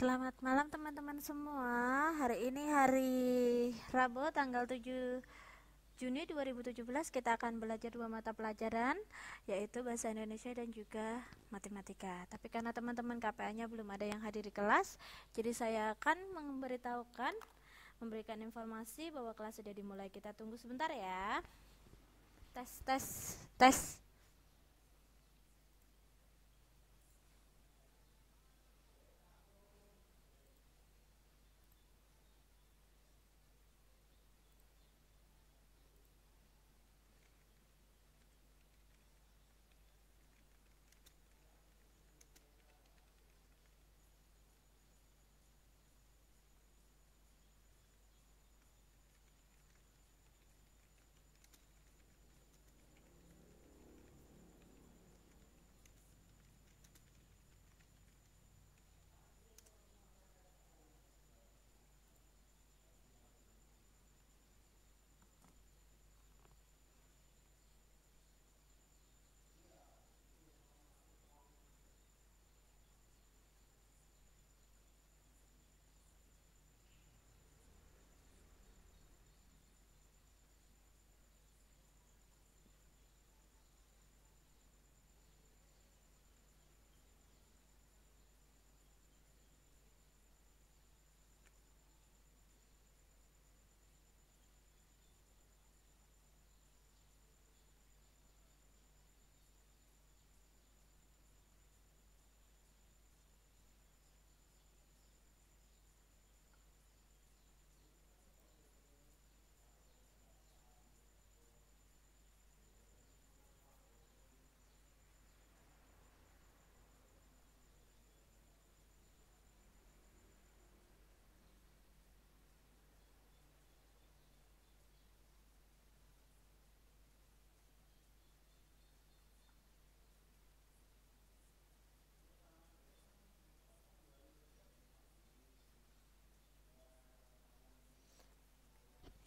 Selamat malam teman-teman semua. Hari ini hari Rabu tanggal 7 Juni 2017 kita akan belajar dua mata pelajaran yaitu bahasa Indonesia dan juga matematika. Tapi karena teman-teman KPA-nya belum ada yang hadir di kelas, jadi saya akan memberitahukan memberikan informasi bahwa kelas sudah dimulai. Kita tunggu sebentar ya. Tes tes tes.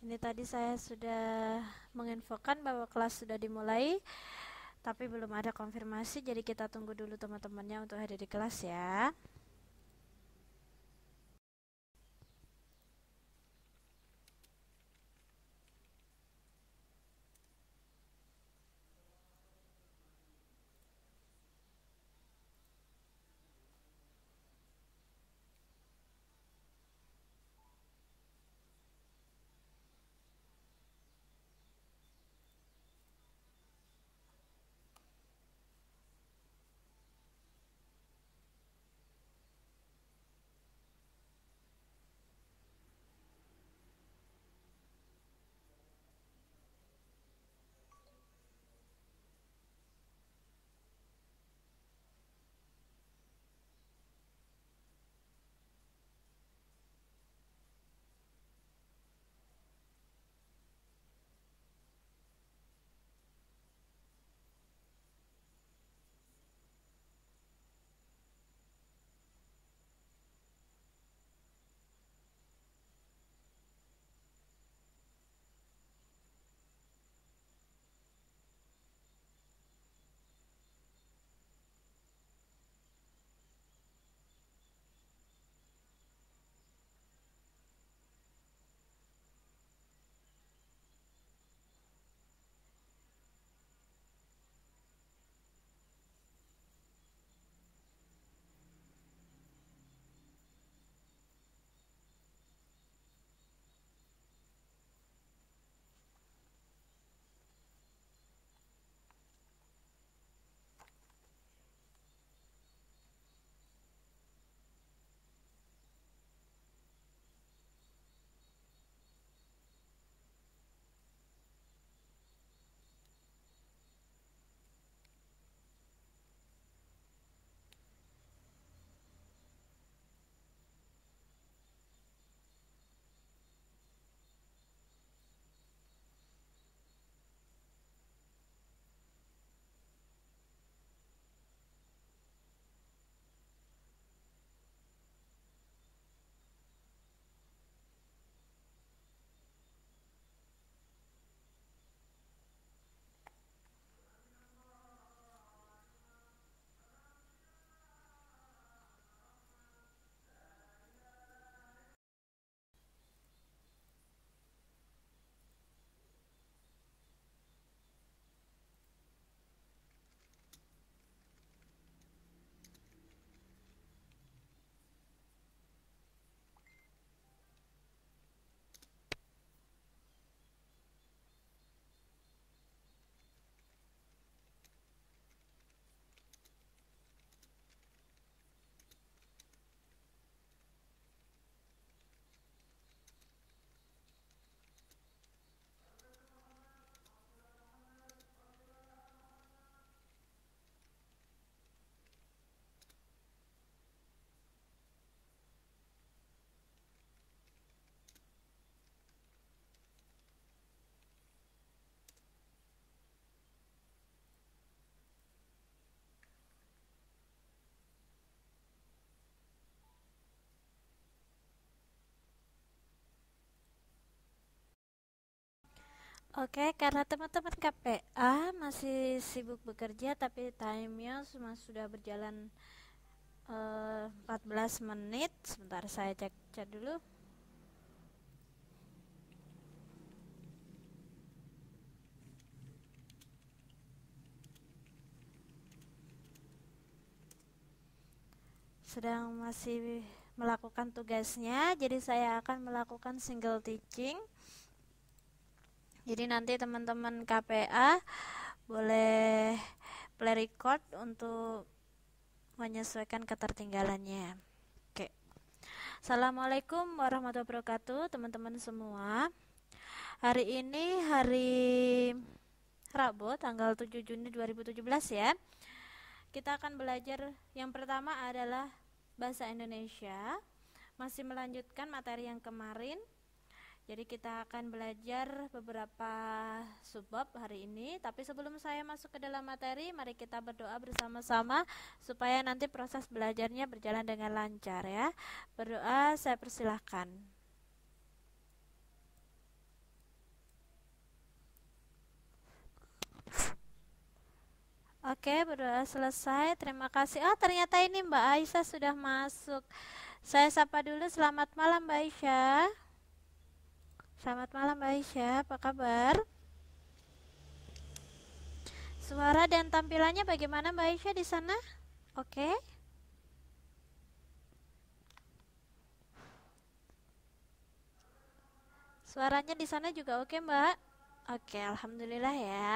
Ini tadi saya sudah menginfokan bahwa kelas sudah dimulai, tapi belum ada konfirmasi, jadi kita tunggu dulu teman-temannya untuk hadir di kelas ya. Oke, karena teman-teman KPA masih sibuk bekerja tapi timenya cuma sudah berjalan uh, eh, 14 menit. Sebentar saya cek chat dulu. Sedang masih melakukan tugasnya, jadi saya akan melakukan single teaching jadi nanti teman-teman KPA boleh play record untuk menyesuaikan ketertinggalannya oke Assalamualaikum warahmatullahi wabarakatuh teman-teman semua hari ini hari Rabu tanggal 7 Juni 2017 ya kita akan belajar yang pertama adalah bahasa Indonesia masih melanjutkan materi yang kemarin jadi kita akan belajar beberapa subbab hari ini, tapi sebelum saya masuk ke dalam materi, mari kita berdoa bersama-sama supaya nanti proses belajarnya berjalan dengan lancar ya. Berdoa saya persilahkan. Oke, berdoa selesai. Terima kasih. Oh, ternyata ini Mbak Aisyah sudah masuk. Saya sapa dulu. Selamat malam, Mbak Aisyah. Selamat malam Mbak Aisyah, apa kabar? Suara dan tampilannya bagaimana Mbak Aisyah di sana? Oke. Okay. Suaranya di sana juga oke, okay, Mbak. Oke, okay, alhamdulillah ya.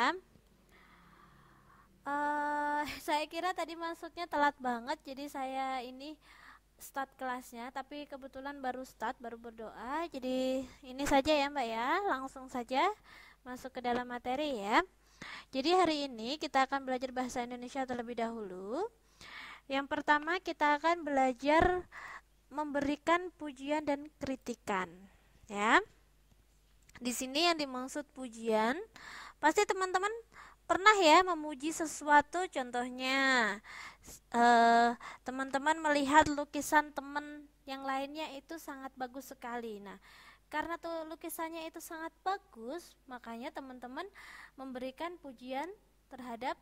Uh, saya kira tadi masuknya telat banget, jadi saya ini start kelasnya tapi kebetulan baru start baru berdoa jadi ini saja ya mbak ya langsung saja masuk ke dalam materi ya jadi hari ini kita akan belajar bahasa Indonesia terlebih dahulu yang pertama kita akan belajar memberikan pujian dan kritikan ya di sini yang dimaksud pujian pasti teman-teman pernah ya memuji sesuatu contohnya eh, teman-teman melihat lukisan teman yang lainnya itu sangat bagus sekali nah karena tuh lukisannya itu sangat bagus makanya teman-teman memberikan pujian terhadap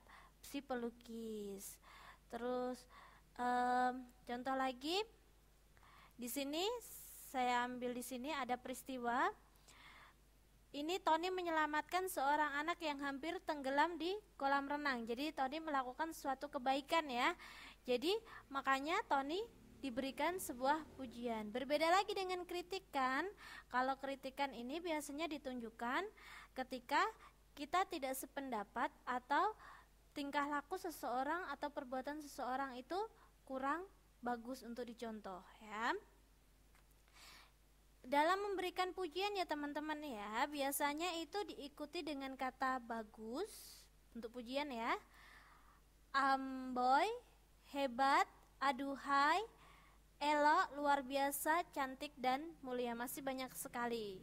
si pelukis terus eh, contoh lagi di sini saya ambil di sini ada peristiwa ini Tony menyelamatkan seorang anak yang hampir tenggelam di kolam renang. Jadi Tony melakukan suatu kebaikan ya. Jadi makanya Tony diberikan sebuah pujian. Berbeda lagi dengan kritikan. Kalau kritikan ini biasanya ditunjukkan ketika kita tidak sependapat atau tingkah laku seseorang atau perbuatan seseorang itu kurang bagus untuk dicontoh ya. Dalam memberikan pujian ya teman-teman ya, biasanya itu diikuti dengan kata bagus untuk pujian ya. Amboy, hebat, aduhai, elok, luar biasa, cantik dan mulia. Masih banyak sekali.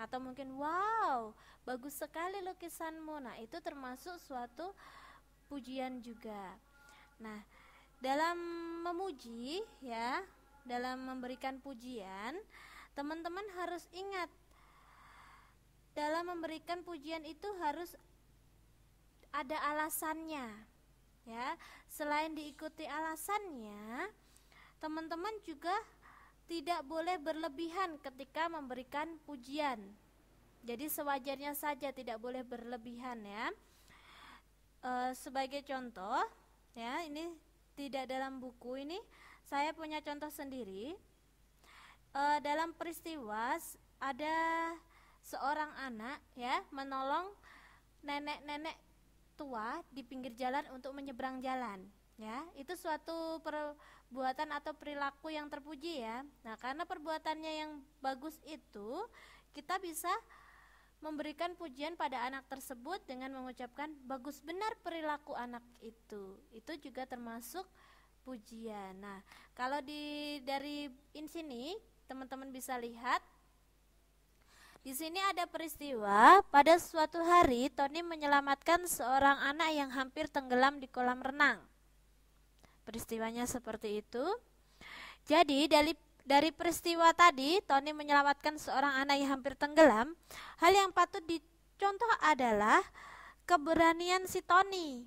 Atau mungkin wow, bagus sekali lukisanmu. Nah, itu termasuk suatu pujian juga. Nah, dalam memuji ya, dalam memberikan pujian teman-teman harus ingat dalam memberikan pujian itu harus ada alasannya ya selain diikuti alasannya teman-teman juga tidak boleh berlebihan ketika memberikan pujian jadi sewajarnya saja tidak boleh berlebihan ya e, sebagai contoh ya ini tidak dalam buku ini saya punya contoh sendiri uh, dalam peristiwa ada seorang anak ya menolong nenek-nenek tua di pinggir jalan untuk menyeberang jalan ya itu suatu perbuatan atau perilaku yang terpuji ya nah karena perbuatannya yang bagus itu kita bisa memberikan pujian pada anak tersebut dengan mengucapkan bagus benar perilaku anak itu itu juga termasuk pujian nah kalau di dari in sini teman-teman bisa lihat di sini ada peristiwa pada suatu hari Tony menyelamatkan seorang anak yang hampir tenggelam di kolam renang. Peristiwanya seperti itu. Jadi dari dari peristiwa tadi Tony menyelamatkan seorang anak yang hampir tenggelam, hal yang patut dicontoh adalah keberanian si Tony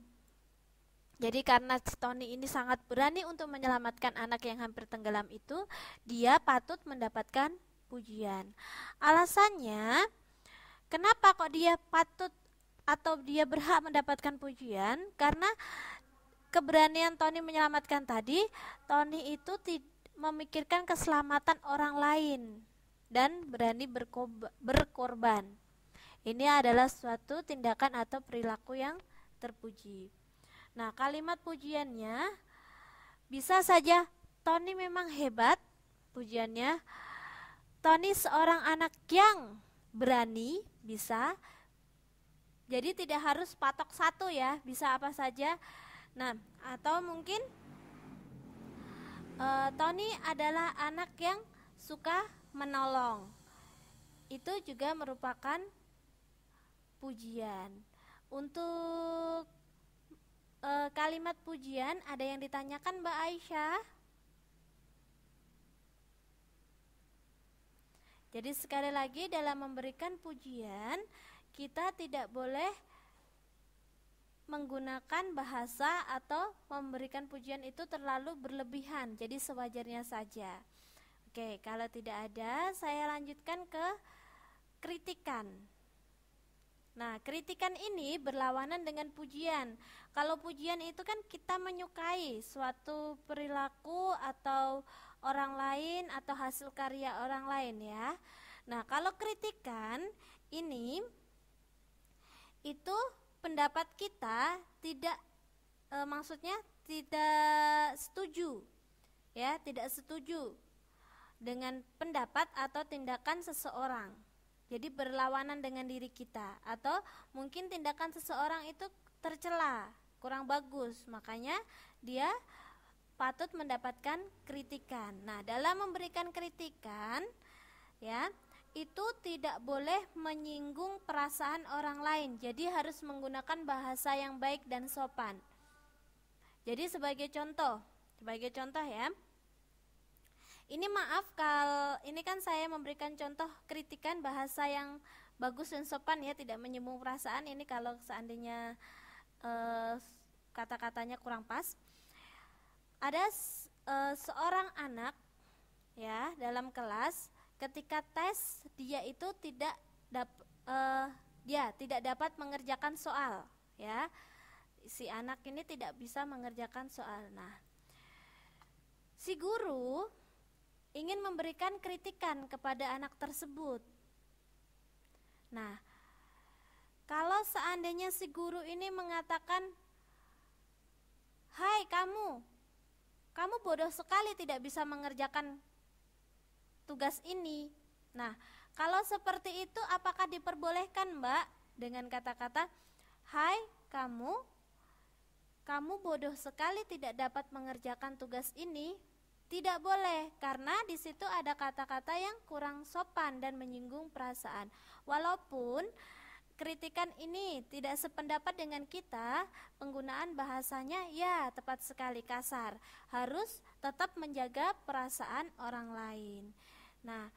jadi karena Tony ini sangat berani untuk menyelamatkan anak yang hampir tenggelam itu, dia patut mendapatkan pujian. Alasannya, kenapa kok dia patut atau dia berhak mendapatkan pujian? Karena keberanian Tony menyelamatkan tadi, Tony itu memikirkan keselamatan orang lain dan berani berkorban. Ini adalah suatu tindakan atau perilaku yang terpuji. Nah, kalimat pujiannya bisa saja Tony memang hebat pujiannya. Tony seorang anak yang berani, bisa. Jadi tidak harus patok satu ya, bisa apa saja. Nah, atau mungkin uh, Tony adalah anak yang suka menolong. Itu juga merupakan pujian. Untuk e, kalimat pujian ada yang ditanyakan Mbak Aisyah? Jadi sekali lagi dalam memberikan pujian kita tidak boleh menggunakan bahasa atau memberikan pujian itu terlalu berlebihan. Jadi sewajarnya saja. Oke, kalau tidak ada saya lanjutkan ke kritikan. Nah, kritikan ini berlawanan dengan pujian. Kalau pujian itu kan kita menyukai suatu perilaku atau orang lain atau hasil karya orang lain ya. Nah, kalau kritikan ini itu pendapat kita tidak e, maksudnya tidak setuju. Ya, tidak setuju dengan pendapat atau tindakan seseorang. Jadi berlawanan dengan diri kita atau mungkin tindakan seseorang itu tercela, kurang bagus, makanya dia patut mendapatkan kritikan. Nah, dalam memberikan kritikan ya, itu tidak boleh menyinggung perasaan orang lain. Jadi harus menggunakan bahasa yang baik dan sopan. Jadi sebagai contoh, sebagai contoh ya, ini maaf kalau ini kan saya memberikan contoh kritikan bahasa yang bagus dan sopan ya, tidak menyumbung perasaan. Ini kalau seandainya eh, kata-katanya kurang pas. Ada eh, seorang anak ya dalam kelas ketika tes dia itu tidak dap, dia eh, ya, tidak dapat mengerjakan soal ya. Si anak ini tidak bisa mengerjakan soal. Nah, si guru ingin memberikan kritikan kepada anak tersebut. Nah, kalau seandainya si guru ini mengatakan, "Hai kamu, kamu bodoh sekali tidak bisa mengerjakan tugas ini." Nah, kalau seperti itu apakah diperbolehkan, Mbak, dengan kata-kata, "Hai kamu, kamu bodoh sekali tidak dapat mengerjakan tugas ini?" Tidak boleh karena di situ ada kata-kata yang kurang sopan dan menyinggung perasaan. Walaupun kritikan ini tidak sependapat dengan kita, penggunaan bahasanya ya tepat sekali kasar. Harus tetap menjaga perasaan orang lain. Nah,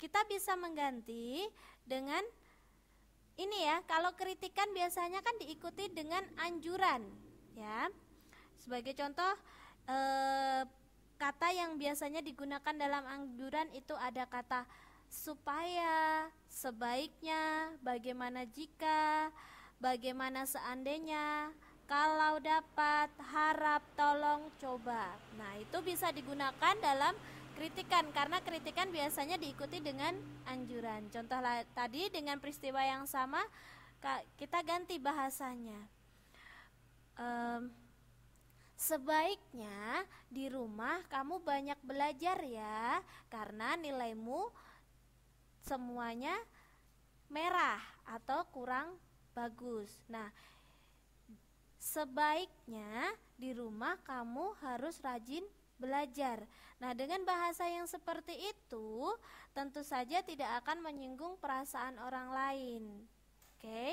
kita bisa mengganti dengan ini ya. Kalau kritikan biasanya kan diikuti dengan anjuran, ya. Sebagai contoh eh Kata yang biasanya digunakan dalam anjuran itu ada kata supaya, sebaiknya, bagaimana jika, bagaimana seandainya, kalau dapat, harap, tolong, coba. Nah, itu bisa digunakan dalam kritikan karena kritikan biasanya diikuti dengan anjuran. Contoh tadi dengan peristiwa yang sama kita ganti bahasanya. Um, Sebaiknya di rumah kamu banyak belajar ya, karena nilaimu semuanya merah atau kurang bagus. Nah, sebaiknya di rumah kamu harus rajin belajar. Nah, dengan bahasa yang seperti itu, tentu saja tidak akan menyinggung perasaan orang lain. Oke. Okay?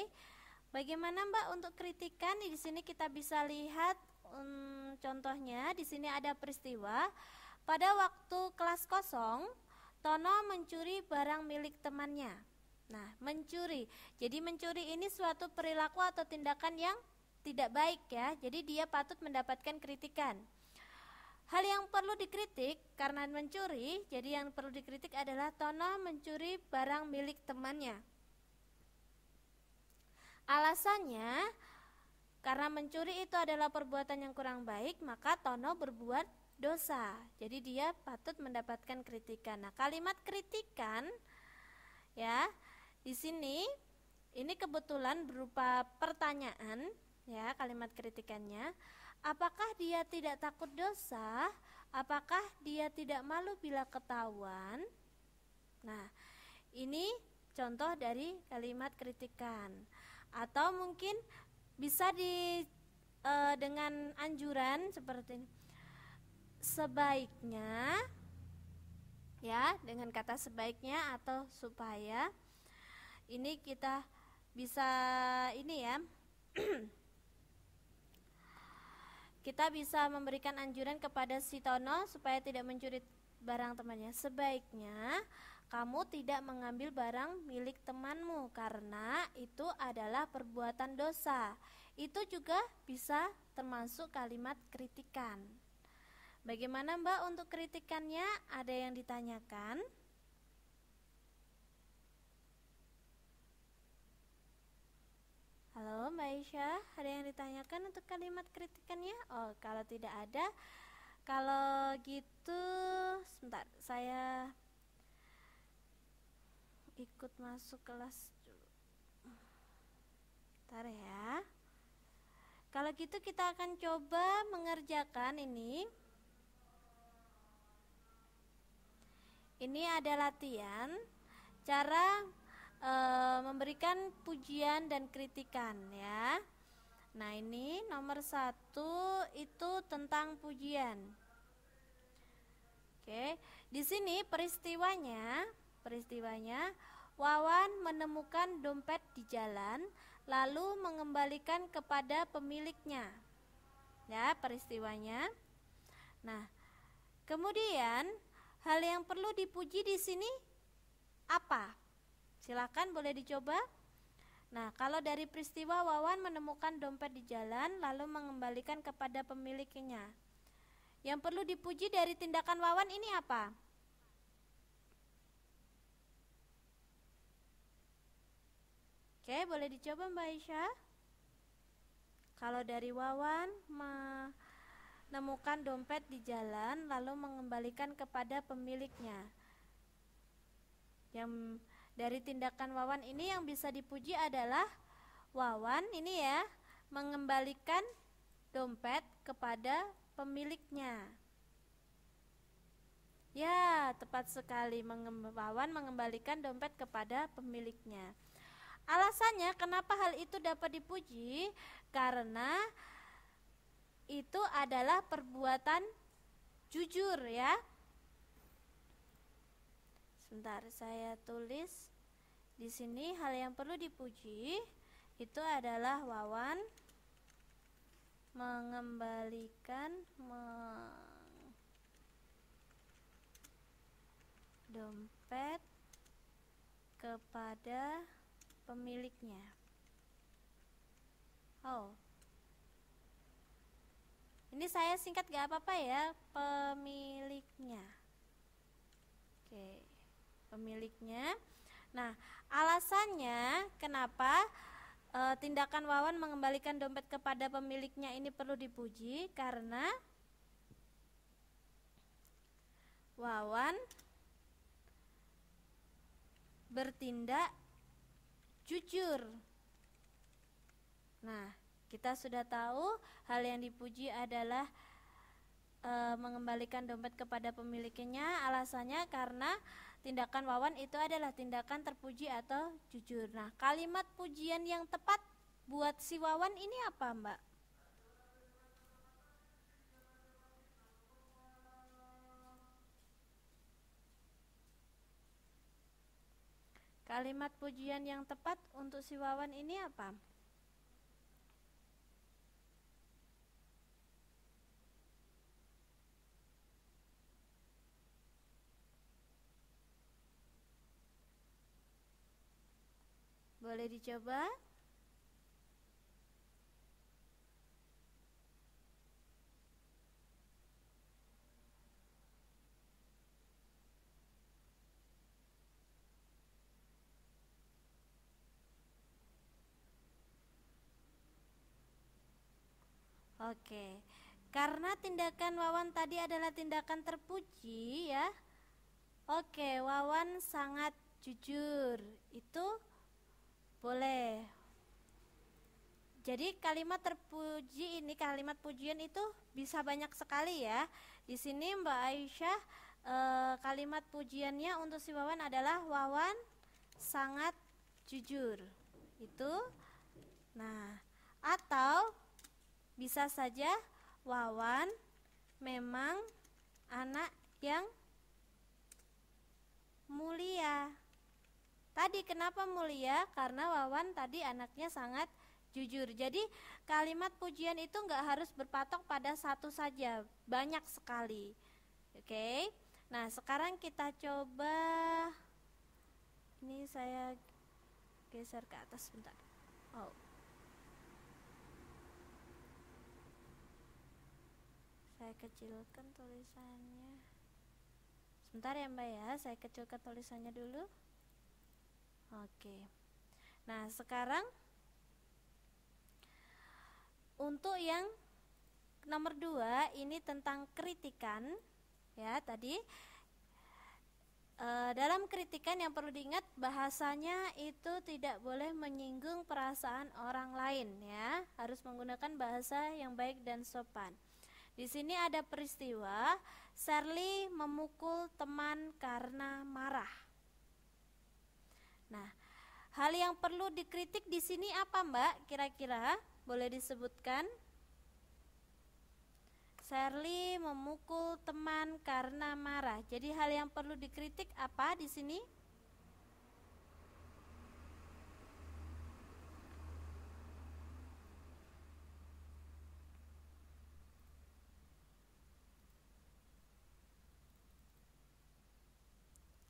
Bagaimana Mbak untuk kritikan di sini kita bisa lihat um, contohnya di sini ada peristiwa pada waktu kelas kosong Tono mencuri barang milik temannya. Nah, mencuri. Jadi mencuri ini suatu perilaku atau tindakan yang tidak baik ya. Jadi dia patut mendapatkan kritikan. Hal yang perlu dikritik karena mencuri, jadi yang perlu dikritik adalah Tono mencuri barang milik temannya. Alasannya, karena mencuri itu adalah perbuatan yang kurang baik, maka Tono berbuat dosa. Jadi dia patut mendapatkan kritikan. Nah, kalimat kritikan ya, di sini ini kebetulan berupa pertanyaan ya, kalimat kritikannya. Apakah dia tidak takut dosa? Apakah dia tidak malu bila ketahuan? Nah, ini contoh dari kalimat kritikan. Atau mungkin bisa di uh, dengan anjuran seperti ini sebaiknya ya dengan kata sebaiknya atau supaya ini kita bisa ini ya kita bisa memberikan anjuran kepada si Tono supaya tidak mencuri barang temannya sebaiknya kamu tidak mengambil barang milik temanmu karena itu adalah perbuatan dosa. Itu juga bisa termasuk kalimat kritikan. Bagaimana Mbak untuk kritikannya? Ada yang ditanyakan? Halo Mbak Aisyah, ada yang ditanyakan untuk kalimat kritikannya? Oh, kalau tidak ada, kalau gitu sebentar saya ikut masuk kelas dulu ya kalau gitu kita akan coba mengerjakan ini ini ada latihan cara e, memberikan pujian dan kritikan ya nah ini nomor satu itu tentang pujian oke di sini peristiwanya Peristiwanya, Wawan menemukan dompet di jalan, lalu mengembalikan kepada pemiliknya. Ya, peristiwanya. Nah, kemudian hal yang perlu dipuji di sini apa? Silakan boleh dicoba. Nah, kalau dari peristiwa Wawan menemukan dompet di jalan lalu mengembalikan kepada pemiliknya. Yang perlu dipuji dari tindakan Wawan ini apa? Oke, boleh dicoba Mbak Aisyah. Kalau dari Wawan menemukan dompet di jalan lalu mengembalikan kepada pemiliknya. Yang dari tindakan Wawan ini yang bisa dipuji adalah Wawan ini ya mengembalikan dompet kepada pemiliknya. Ya, tepat sekali Wawan mengembalikan dompet kepada pemiliknya. Alasannya kenapa hal itu dapat dipuji? Karena itu adalah perbuatan jujur ya. Sebentar saya tulis di sini hal yang perlu dipuji itu adalah wawan mengembalikan meng dompet kepada pemiliknya. Oh. Ini saya singkat gak apa-apa ya, pemiliknya. Oke, pemiliknya. Nah, alasannya kenapa e, tindakan Wawan mengembalikan dompet kepada pemiliknya ini perlu dipuji karena Wawan bertindak jujur. Nah, kita sudah tahu hal yang dipuji adalah e, mengembalikan dompet kepada pemiliknya. Alasannya karena tindakan wawan itu adalah tindakan terpuji atau jujur. Nah, kalimat pujian yang tepat buat si wawan ini apa, Mbak? Kalimat pujian yang tepat untuk si Wawan ini apa? Boleh dicoba? Oke. Karena tindakan Wawan tadi adalah tindakan terpuji ya. Oke, Wawan sangat jujur. Itu boleh. Jadi kalimat terpuji ini kalimat pujian itu bisa banyak sekali ya. Di sini Mbak Aisyah e, kalimat pujiannya untuk si Wawan adalah Wawan sangat jujur. Itu. Nah, atau bisa saja Wawan memang anak yang mulia. Tadi kenapa mulia? Karena Wawan tadi anaknya sangat jujur. Jadi kalimat pujian itu nggak harus berpatok pada satu saja, banyak sekali. Oke. Okay? Nah, sekarang kita coba ini saya geser ke atas bentar. Oh. saya kecilkan tulisannya sebentar ya mbak ya saya kecilkan tulisannya dulu oke nah sekarang untuk yang nomor dua ini tentang kritikan ya tadi e, dalam kritikan yang perlu diingat bahasanya itu tidak boleh menyinggung perasaan orang lain ya harus menggunakan bahasa yang baik dan sopan di sini ada peristiwa Sherly memukul teman karena marah. Nah, hal yang perlu dikritik di sini apa, Mbak? Kira-kira boleh disebutkan? Sherly memukul teman karena marah. Jadi hal yang perlu dikritik apa di sini?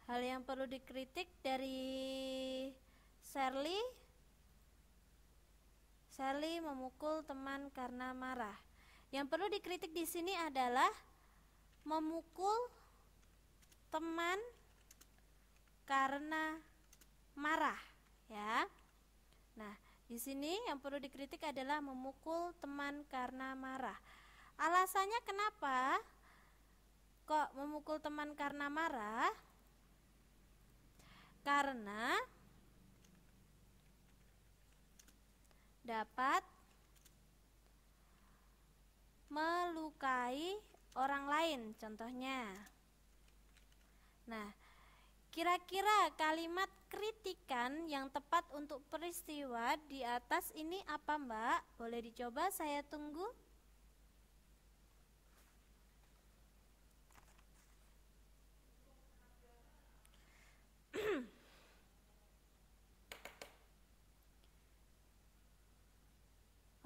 hal yang perlu dikritik dari Sherly Sherly memukul teman karena marah. Yang perlu dikritik di sini adalah memukul teman karena marah, ya. Nah, di sini yang perlu dikritik adalah memukul teman karena marah. Alasannya kenapa kok memukul teman karena marah? karena dapat melukai orang lain contohnya. Nah, kira-kira kalimat kritikan yang tepat untuk peristiwa di atas ini apa, Mbak? Boleh dicoba saya tunggu.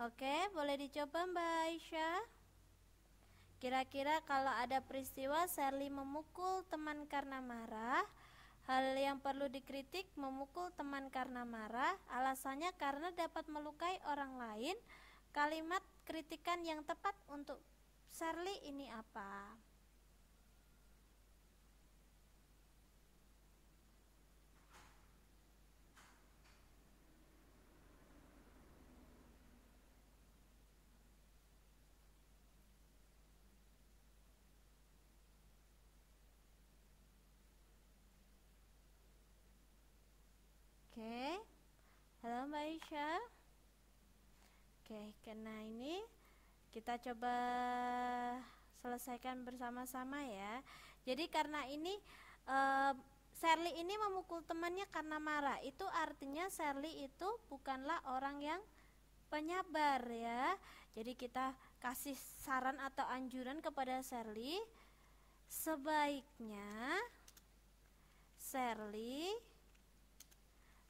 Oke, boleh dicoba Mbak Aisyah. Kira-kira kalau ada peristiwa Sherly memukul teman karena marah, hal yang perlu dikritik memukul teman karena marah, alasannya karena dapat melukai orang lain. Kalimat kritikan yang tepat untuk Sherly ini apa? Malaysia Oke karena ini kita coba selesaikan bersama-sama ya jadi karena ini uh, Sherly ini memukul temannya karena marah. Itu artinya Sherly itu bukanlah orang yang penyabar ya. Jadi kita kasih saran atau anjuran kepada Sherly sebaiknya Sherly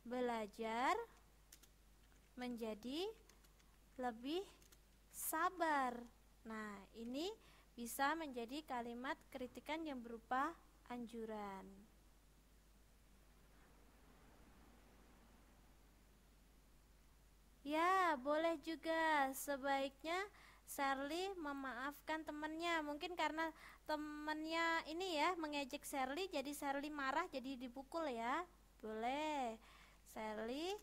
belajar menjadi lebih sabar. Nah, ini bisa menjadi kalimat kritikan yang berupa anjuran. Ya, boleh juga. Sebaiknya Sherly memaafkan temannya. Mungkin karena temannya ini ya mengejek Sherly, jadi Sherly marah, jadi dipukul ya. Boleh. Sherly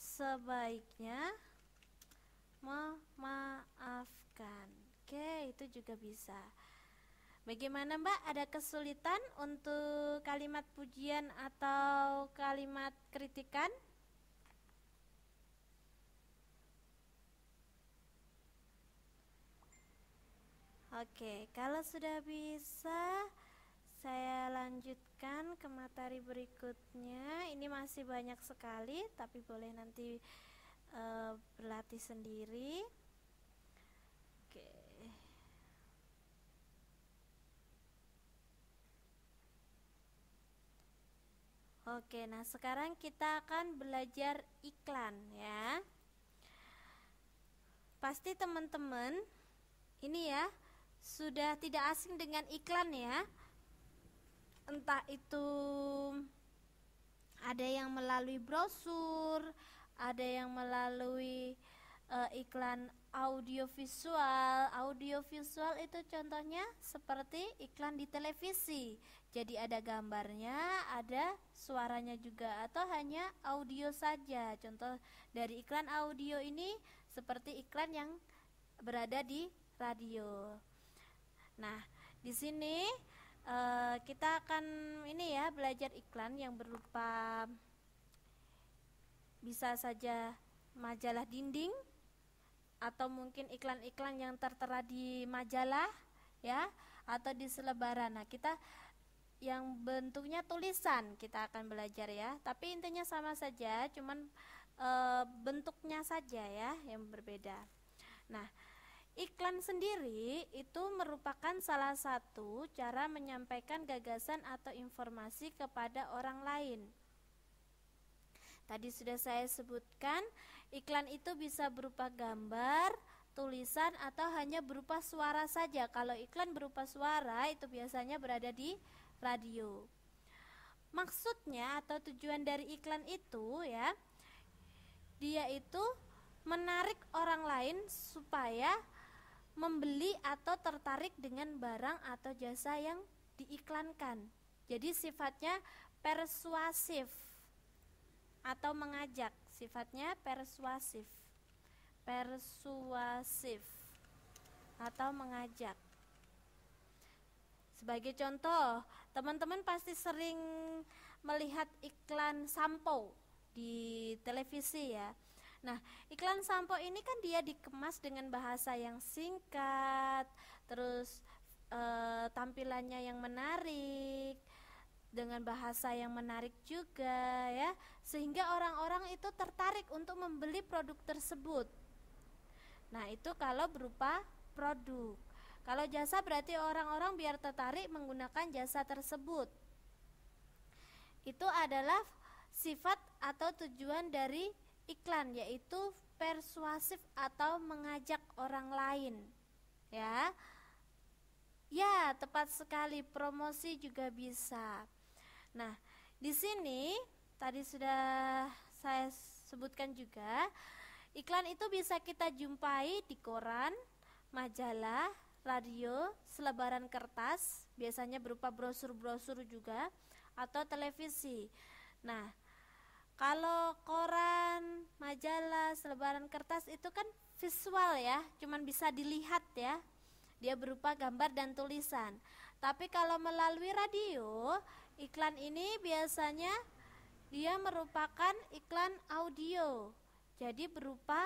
sebaiknya memaafkan. Oke, itu juga bisa. Bagaimana Mbak, ada kesulitan untuk kalimat pujian atau kalimat kritikan? Oke, kalau sudah bisa saya lanjut lanjutkan ke materi berikutnya. Ini masih banyak sekali, tapi boleh nanti e, berlatih sendiri. Oke. Oke, nah sekarang kita akan belajar iklan ya. Pasti teman-teman ini ya sudah tidak asing dengan iklan ya entah itu ada yang melalui brosur, ada yang melalui uh, iklan audiovisual. Audiovisual itu contohnya seperti iklan di televisi. Jadi ada gambarnya, ada suaranya juga atau hanya audio saja. Contoh dari iklan audio ini seperti iklan yang berada di radio. Nah, di sini Eh, kita akan ini ya belajar iklan yang berupa bisa saja majalah dinding atau mungkin iklan-iklan yang tertera di majalah ya atau di selebaran. Nah, kita yang bentuknya tulisan kita akan belajar ya. Tapi intinya sama saja, cuman e, bentuknya saja ya yang berbeda. Nah, Iklan sendiri itu merupakan salah satu cara menyampaikan gagasan atau informasi kepada orang lain. Tadi sudah saya sebutkan, iklan itu bisa berupa gambar, tulisan, atau hanya berupa suara saja. Kalau iklan berupa suara, itu biasanya berada di radio. Maksudnya atau tujuan dari iklan itu ya, dia itu menarik orang lain supaya membeli atau tertarik dengan barang atau jasa yang diiklankan. Jadi sifatnya persuasif atau mengajak, sifatnya persuasif. Persuasif atau mengajak. Sebagai contoh, teman-teman pasti sering melihat iklan sampo di televisi ya. Nah, iklan sampo ini kan dia dikemas dengan bahasa yang singkat, terus e, tampilannya yang menarik, dengan bahasa yang menarik juga ya, sehingga orang-orang itu tertarik untuk membeli produk tersebut. Nah, itu kalau berupa produk. Kalau jasa berarti orang-orang biar tertarik menggunakan jasa tersebut. Itu adalah sifat atau tujuan dari iklan yaitu persuasif atau mengajak orang lain. Ya. Ya, tepat sekali promosi juga bisa. Nah, di sini tadi sudah saya sebutkan juga iklan itu bisa kita jumpai di koran, majalah, radio, selebaran kertas, biasanya berupa brosur-brosur juga atau televisi. Nah, kalau koran, majalah, selebaran kertas itu kan visual ya, cuman bisa dilihat ya. Dia berupa gambar dan tulisan. Tapi kalau melalui radio, iklan ini biasanya dia merupakan iklan audio. Jadi berupa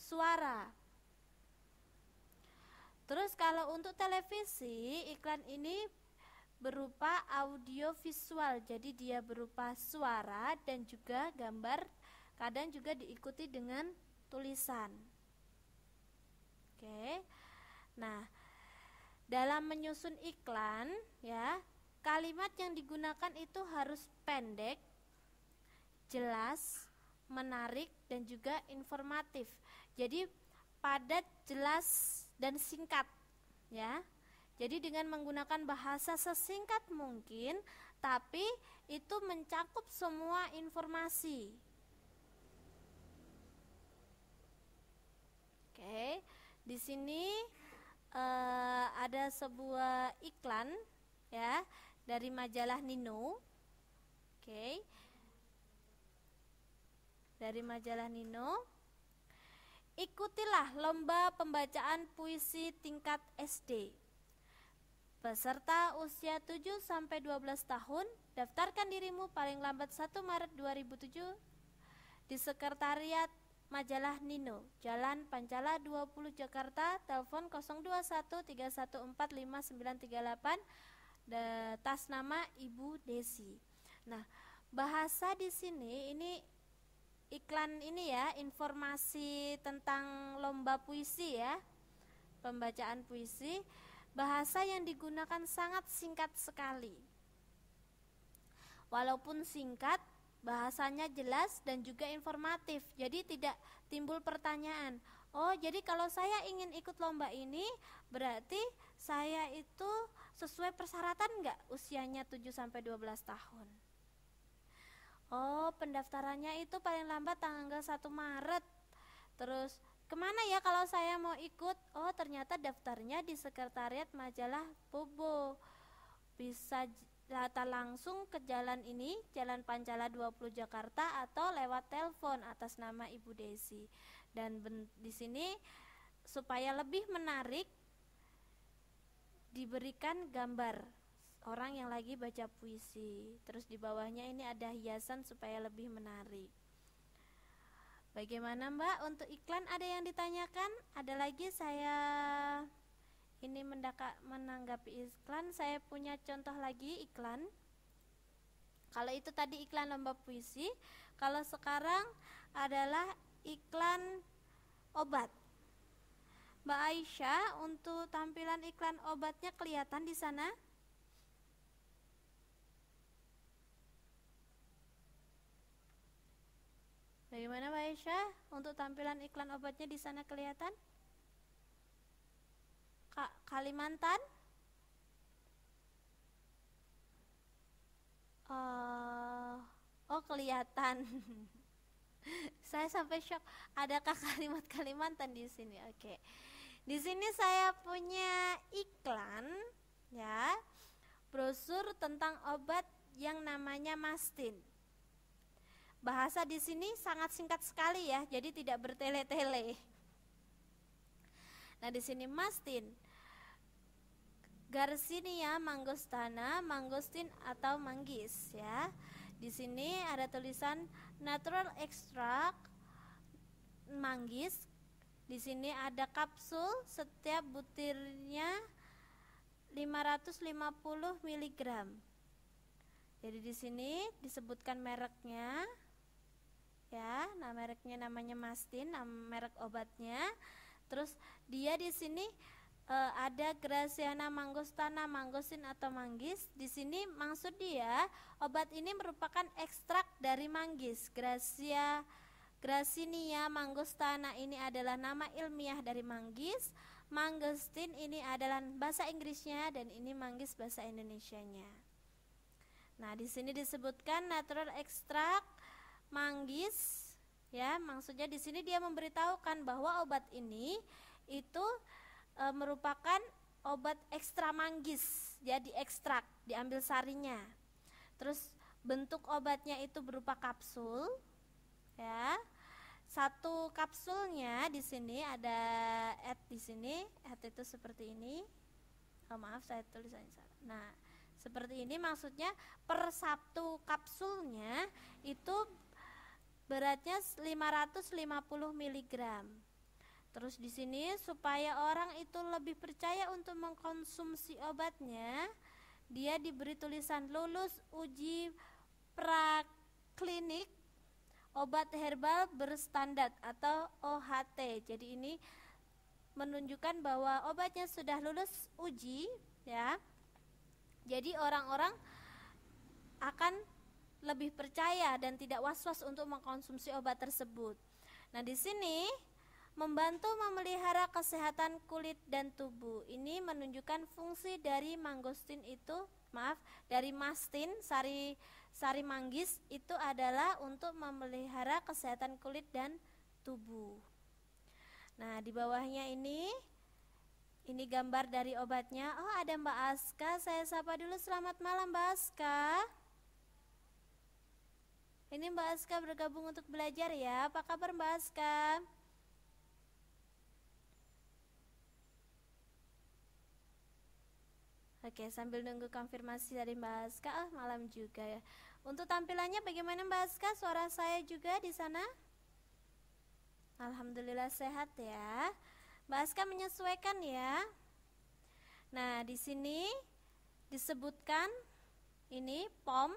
suara. Terus kalau untuk televisi, iklan ini berupa audio visual. Jadi dia berupa suara dan juga gambar, kadang juga diikuti dengan tulisan. Oke. Nah, dalam menyusun iklan ya, kalimat yang digunakan itu harus pendek, jelas, menarik dan juga informatif. Jadi padat, jelas dan singkat ya. Jadi dengan menggunakan bahasa sesingkat mungkin tapi itu mencakup semua informasi. Oke, di sini eh, ada sebuah iklan ya dari majalah Nino. Oke. Dari majalah Nino. Ikutilah lomba pembacaan puisi tingkat SD. Peserta usia 7 sampai 12 tahun, daftarkan dirimu paling lambat 1 Maret 2007 di Sekretariat Majalah Nino, Jalan Pancala 20 Jakarta, telepon 0213145938, tas nama Ibu Desi. Nah, bahasa di sini ini iklan ini ya, informasi tentang lomba puisi ya, pembacaan puisi bahasa yang digunakan sangat singkat sekali. Walaupun singkat, bahasanya jelas dan juga informatif, jadi tidak timbul pertanyaan. Oh, jadi kalau saya ingin ikut lomba ini, berarti saya itu sesuai persyaratan enggak usianya 7 sampai 12 tahun. Oh, pendaftarannya itu paling lambat tanggal 1 Maret. Terus kemana ya kalau saya mau ikut? Oh ternyata daftarnya di sekretariat majalah Bobo. Bisa data langsung ke jalan ini, Jalan Pancala 20 Jakarta atau lewat telepon atas nama Ibu Desi. Dan ben, di sini supaya lebih menarik diberikan gambar orang yang lagi baca puisi. Terus di bawahnya ini ada hiasan supaya lebih menarik. Bagaimana Mbak untuk iklan ada yang ditanyakan? Ada lagi saya ini mendaka, menanggapi iklan saya punya contoh lagi iklan. Kalau itu tadi iklan lomba puisi, kalau sekarang adalah iklan obat. Mbak Aisyah untuk tampilan iklan obatnya kelihatan di sana? Bagaimana Mbak Aisyah? Untuk tampilan iklan obatnya di sana kelihatan? Ka Kalimantan? Uh, oh kelihatan. saya sampai shock. Adakah kalimat Kalimantan di sini? Oke. Okay. Di sini saya punya iklan ya. Brosur tentang obat yang namanya mastin. Bahasa di sini sangat singkat sekali ya, jadi tidak bertele-tele. Nah, di sini mastin. garsinia mangostana, mangostin atau manggis ya. Di sini ada tulisan natural extract manggis. Di sini ada kapsul setiap butirnya 550 mg. Jadi di sini disebutkan mereknya ya. Nah, mereknya namanya Mastin, nama merek obatnya. Terus dia di sini e, ada Graciana mangostana, mangosin atau manggis. Di sini maksud dia obat ini merupakan ekstrak dari manggis. Gracia Gracinia mangostana ini adalah nama ilmiah dari manggis. Mangostin ini adalah bahasa Inggrisnya dan ini manggis bahasa Indonesianya. Nah, di sini disebutkan natural extract manggis ya maksudnya di sini dia memberitahukan bahwa obat ini itu e, merupakan obat ekstra manggis jadi ekstrak diambil sarinya terus bentuk obatnya itu berupa kapsul ya satu kapsulnya di sini ada et di sini et itu seperti ini oh, maaf saya tulisannya salah nah seperti ini maksudnya per satu kapsulnya itu beratnya 550 mg. Terus di sini supaya orang itu lebih percaya untuk mengkonsumsi obatnya, dia diberi tulisan lulus uji praklinik obat herbal berstandar atau OHT. Jadi ini menunjukkan bahwa obatnya sudah lulus uji ya. Jadi orang-orang akan lebih percaya dan tidak was-was untuk mengkonsumsi obat tersebut. Nah, di sini membantu memelihara kesehatan kulit dan tubuh. Ini menunjukkan fungsi dari mangostin itu, maaf, dari mastin sari sari manggis itu adalah untuk memelihara kesehatan kulit dan tubuh. Nah, di bawahnya ini ini gambar dari obatnya. Oh, ada Mbak Aska. Saya sapa dulu. Selamat malam, Mbak Aska. Ini Mbak Aska bergabung untuk belajar ya. Apa kabar Mbak Aska? Oke, sambil nunggu konfirmasi dari Mbak Aska, oh, malam juga ya. Untuk tampilannya bagaimana Mbak Aska? Suara saya juga di sana? Alhamdulillah sehat ya. Mbak Aska menyesuaikan ya. Nah, di sini disebutkan ini POM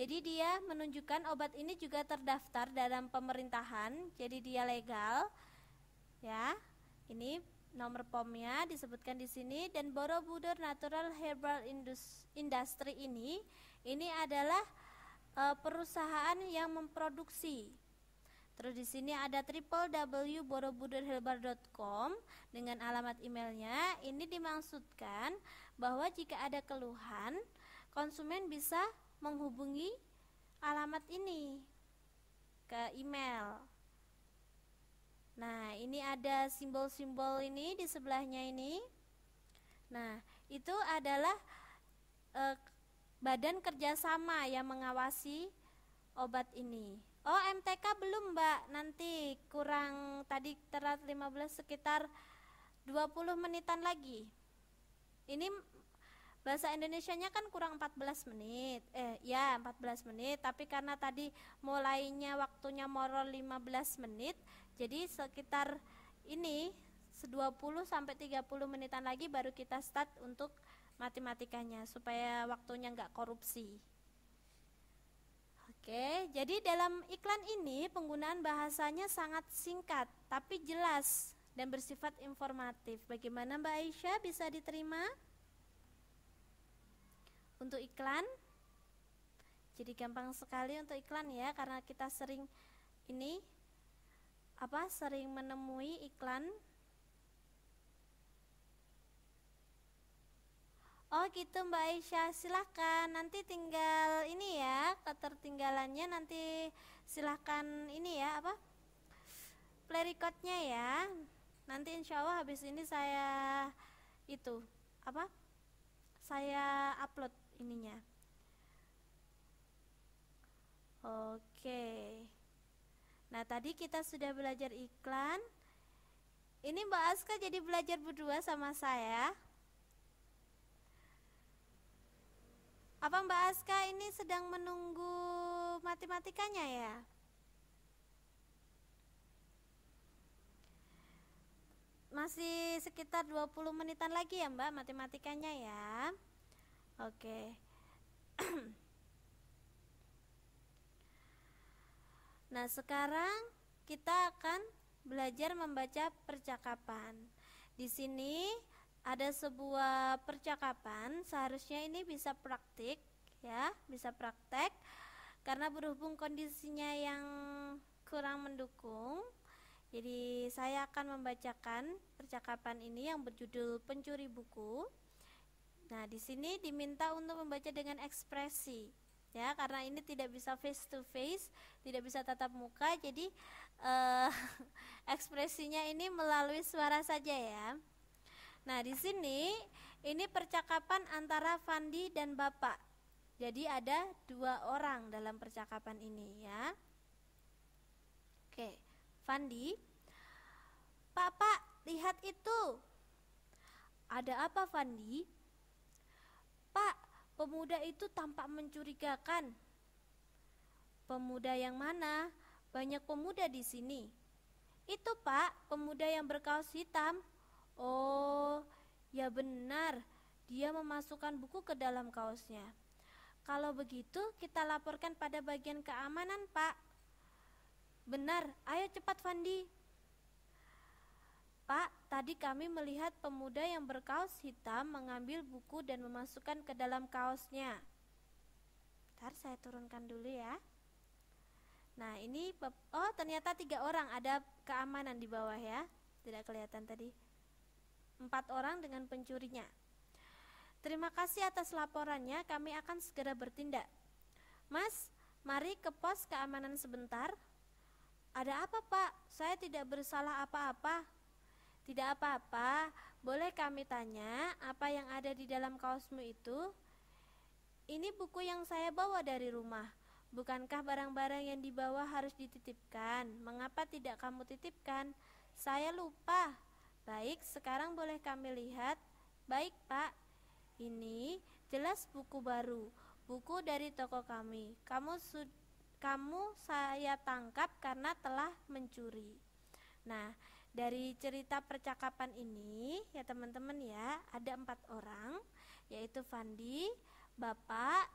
jadi dia menunjukkan obat ini juga terdaftar dalam pemerintahan, jadi dia legal. Ya. Ini nomor POM-nya disebutkan di sini dan Borobudur Natural Herbal Industry ini ini adalah e, perusahaan yang memproduksi. Terus di sini ada www.borobudurherbal.com dengan alamat emailnya. Ini dimaksudkan bahwa jika ada keluhan, konsumen bisa menghubungi alamat ini ke email. Nah, ini ada simbol-simbol ini di sebelahnya ini. Nah, itu adalah e, badan kerjasama yang mengawasi obat ini. Oh, MTK belum, Mbak. Nanti kurang tadi terat 15 sekitar 20 menitan lagi. Ini bahasa Indonesianya kan kurang 14 menit eh ya 14 menit tapi karena tadi mulainya waktunya moral 15 menit jadi sekitar ini 20 sampai 30 menitan lagi baru kita start untuk matematikanya supaya waktunya nggak korupsi Oke, jadi dalam iklan ini penggunaan bahasanya sangat singkat tapi jelas dan bersifat informatif. Bagaimana Mbak Aisyah bisa diterima? untuk iklan jadi gampang sekali untuk iklan ya karena kita sering ini apa sering menemui iklan Oh gitu Mbak Aisyah, silahkan nanti tinggal ini ya ketertinggalannya nanti silahkan ini ya apa play recordnya ya nanti insya Allah habis ini saya itu apa saya upload ininya oke nah tadi kita sudah belajar iklan ini Mbak Aska jadi belajar berdua sama saya apa Mbak Aska ini sedang menunggu matematikanya ya masih sekitar 20 menitan lagi ya Mbak matematikanya ya. Oke. nah, sekarang kita akan belajar membaca percakapan. Di sini ada sebuah percakapan, seharusnya ini bisa praktik ya, bisa praktek. Karena berhubung kondisinya yang kurang mendukung, jadi saya akan membacakan percakapan ini yang berjudul Pencuri Buku Nah, di sini diminta untuk membaca dengan ekspresi. Ya, karena ini tidak bisa face to face, tidak bisa tatap muka, jadi eh, ekspresinya ini melalui suara saja ya. Nah, di sini ini percakapan antara Fandi dan Bapak. Jadi ada dua orang dalam percakapan ini ya. Oke, Fandi. Pak, Pak, lihat itu. Ada apa Fandi? Pak, pemuda itu tampak mencurigakan. Pemuda yang mana? Banyak pemuda di sini. Itu Pak, pemuda yang berkaos hitam. Oh, ya benar. Dia memasukkan buku ke dalam kaosnya. Kalau begitu, kita laporkan pada bagian keamanan, Pak. Benar, ayo cepat Fandi, Pak, tadi kami melihat pemuda yang berkaos hitam mengambil buku dan memasukkan ke dalam kaosnya. Ntar saya turunkan dulu ya. Nah ini, oh ternyata tiga orang ada keamanan di bawah ya. Tidak kelihatan tadi. Empat orang dengan pencurinya. Terima kasih atas laporannya, kami akan segera bertindak. Mas, mari ke pos keamanan sebentar. Ada apa pak? Saya tidak bersalah apa-apa, tidak apa-apa, boleh kami tanya apa yang ada di dalam kaosmu itu? Ini buku yang saya bawa dari rumah. Bukankah barang-barang yang dibawa harus dititipkan? Mengapa tidak kamu titipkan? Saya lupa. Baik, sekarang boleh kami lihat. Baik, Pak. Ini jelas buku baru, buku dari toko kami. Kamu kamu saya tangkap karena telah mencuri. Nah, dari cerita percakapan ini ya teman-teman ya, ada empat orang yaitu Fandi, Bapak,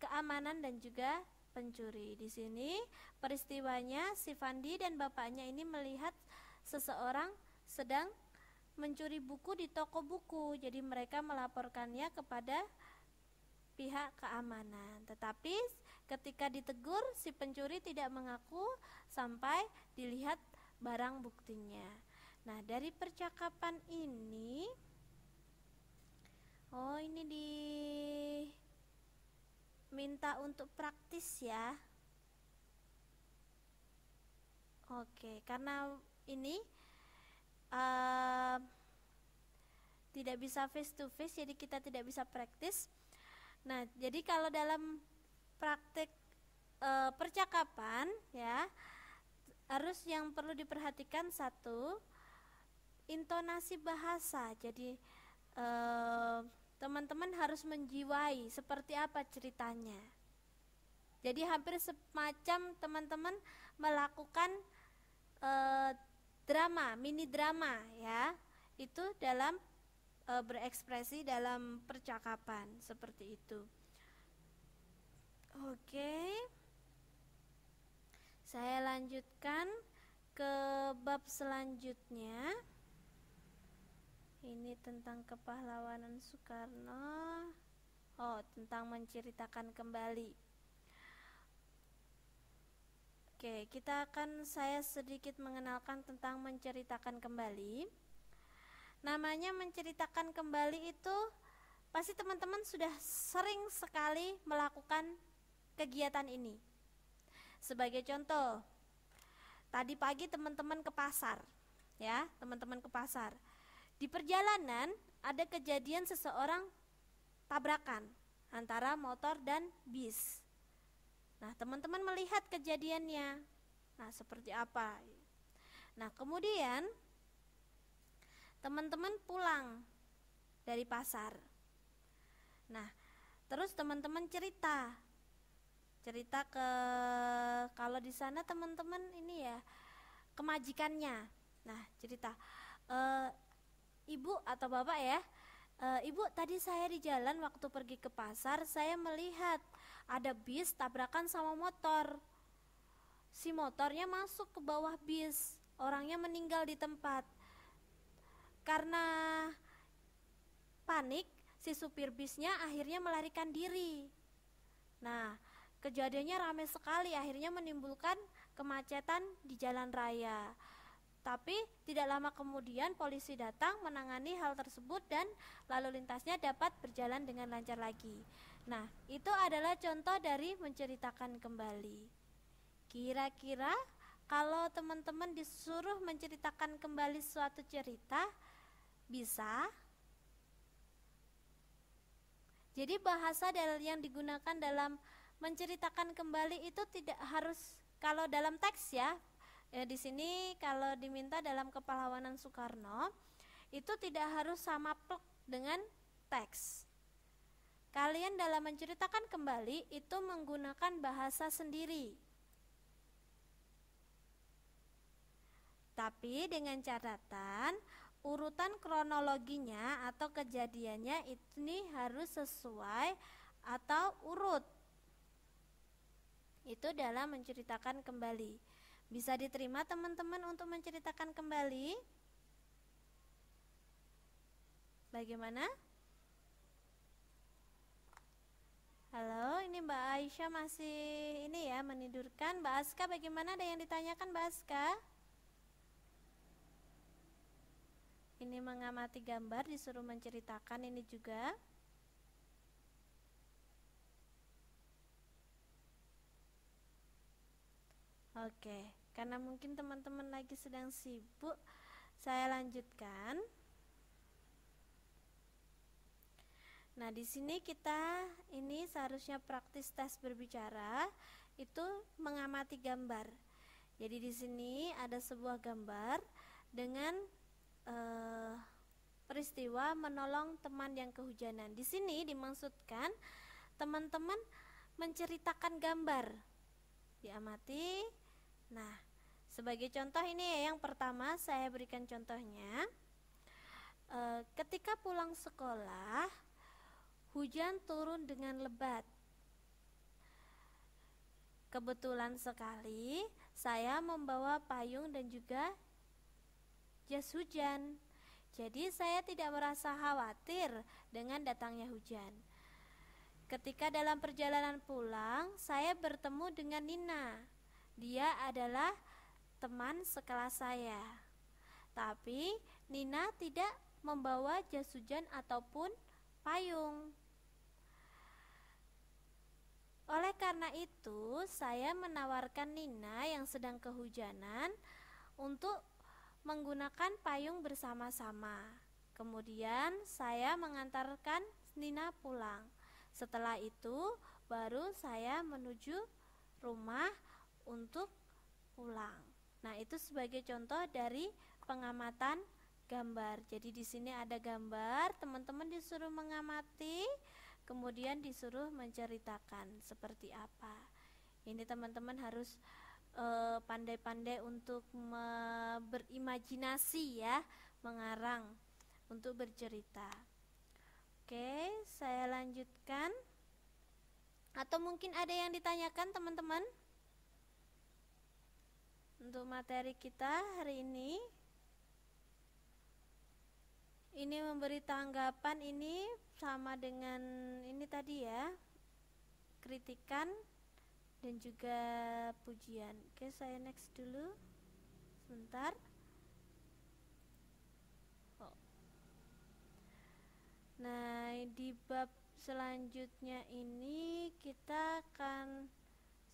keamanan dan juga pencuri. Di sini peristiwanya si Fandi dan bapaknya ini melihat seseorang sedang mencuri buku di toko buku. Jadi mereka melaporkannya kepada pihak keamanan. Tetapi ketika ditegur si pencuri tidak mengaku sampai dilihat barang buktinya. Nah, dari percakapan ini Oh, ini di minta untuk praktis ya. Oke, karena ini uh, tidak bisa face to face jadi kita tidak bisa praktis. Nah, jadi kalau dalam praktik uh, percakapan ya harus yang perlu diperhatikan satu intonasi bahasa. Jadi eh, teman-teman harus menjiwai seperti apa ceritanya. Jadi hampir semacam teman-teman melakukan e, drama, mini drama ya. Itu dalam e, berekspresi dalam percakapan seperti itu. Oke. Okay. Saya lanjutkan ke bab selanjutnya. Ini tentang kepahlawanan Soekarno. Oh, tentang menceritakan kembali. Oke, kita akan saya sedikit mengenalkan tentang menceritakan kembali. Namanya menceritakan kembali itu pasti teman-teman sudah sering sekali melakukan kegiatan ini sebagai contoh, tadi pagi teman-teman ke pasar, ya, teman-teman ke pasar. Di perjalanan ada kejadian seseorang tabrakan antara motor dan bis. Nah, teman-teman melihat kejadiannya. Nah, seperti apa? Nah, kemudian teman-teman pulang dari pasar. Nah, terus teman-teman cerita cerita ke kalau di sana teman-teman ini ya kemajikannya nah cerita e, ibu atau bapak ya e, ibu tadi saya di jalan waktu pergi ke pasar saya melihat ada bis tabrakan sama motor si motornya masuk ke bawah bis orangnya meninggal di tempat karena panik si supir bisnya akhirnya melarikan diri nah Kejadiannya ramai sekali akhirnya menimbulkan kemacetan di jalan raya. Tapi tidak lama kemudian polisi datang menangani hal tersebut dan lalu lintasnya dapat berjalan dengan lancar lagi. Nah, itu adalah contoh dari menceritakan kembali. Kira-kira kalau teman-teman disuruh menceritakan kembali suatu cerita, bisa? Jadi bahasa yang digunakan dalam menceritakan kembali itu tidak harus kalau dalam teks ya, ya di sini kalau diminta dalam kepahlawanan Soekarno itu tidak harus sama plek dengan teks. Kalian dalam menceritakan kembali itu menggunakan bahasa sendiri. Tapi dengan catatan urutan kronologinya atau kejadiannya ini harus sesuai atau urut itu dalam menceritakan kembali. Bisa diterima teman-teman untuk menceritakan kembali? Bagaimana? Halo, ini Mbak Aisyah masih ini ya menidurkan. Mbak Aska bagaimana ada yang ditanyakan Mbak Aska? Ini mengamati gambar disuruh menceritakan ini juga. Oke, karena mungkin teman-teman lagi sedang sibuk, saya lanjutkan. Nah, di sini kita ini seharusnya praktis tes berbicara itu mengamati gambar. Jadi di sini ada sebuah gambar dengan eh, peristiwa menolong teman yang kehujanan. Di sini dimaksudkan teman-teman menceritakan gambar. Diamati, Nah, sebagai contoh ini ya, yang pertama saya berikan contohnya. E, ketika pulang sekolah, hujan turun dengan lebat. Kebetulan sekali saya membawa payung dan juga jas hujan. Jadi saya tidak merasa khawatir dengan datangnya hujan. Ketika dalam perjalanan pulang, saya bertemu dengan Nina. Dia adalah teman sekelas saya. Tapi Nina tidak membawa jas hujan ataupun payung. Oleh karena itu, saya menawarkan Nina yang sedang kehujanan untuk menggunakan payung bersama-sama. Kemudian saya mengantarkan Nina pulang. Setelah itu, baru saya menuju rumah untuk pulang. Nah, itu sebagai contoh dari pengamatan gambar. Jadi di sini ada gambar, teman-teman disuruh mengamati, kemudian disuruh menceritakan seperti apa. Ini teman-teman harus eh, pandai-pandai e, untuk berimajinasi ya, mengarang untuk bercerita. Oke, saya lanjutkan. Atau mungkin ada yang ditanyakan teman-teman? Untuk materi kita hari ini ini memberi tanggapan ini sama dengan ini tadi ya. Kritikan dan juga pujian. Oke, saya next dulu. Sebentar. Oh. Nah, di bab selanjutnya ini kita akan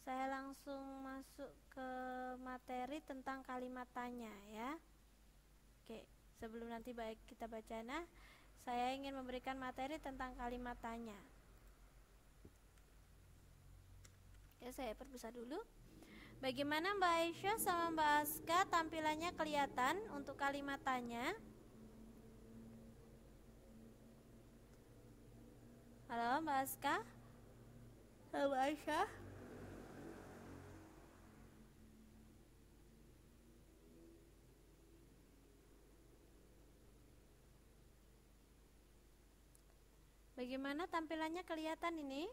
saya langsung masuk ke materi tentang kalimat tanya ya. Oke, sebelum nanti baik kita baca nah, saya ingin memberikan materi tentang kalimat tanya. Oke, saya perbesar dulu. Bagaimana Mbak Aisyah sama Mbak Aska tampilannya kelihatan untuk kalimat tanya? Halo Mbak Aska? Halo Mbak Aisyah? Bagaimana tampilannya kelihatan ini?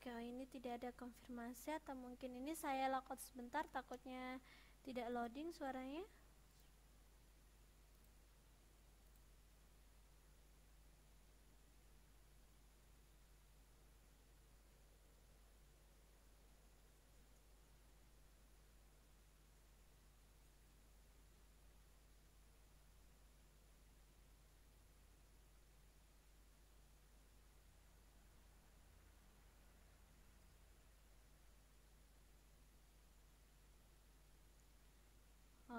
Kalau ini tidak ada konfirmasi atau mungkin ini saya lockout sebentar takutnya tidak loading suaranya.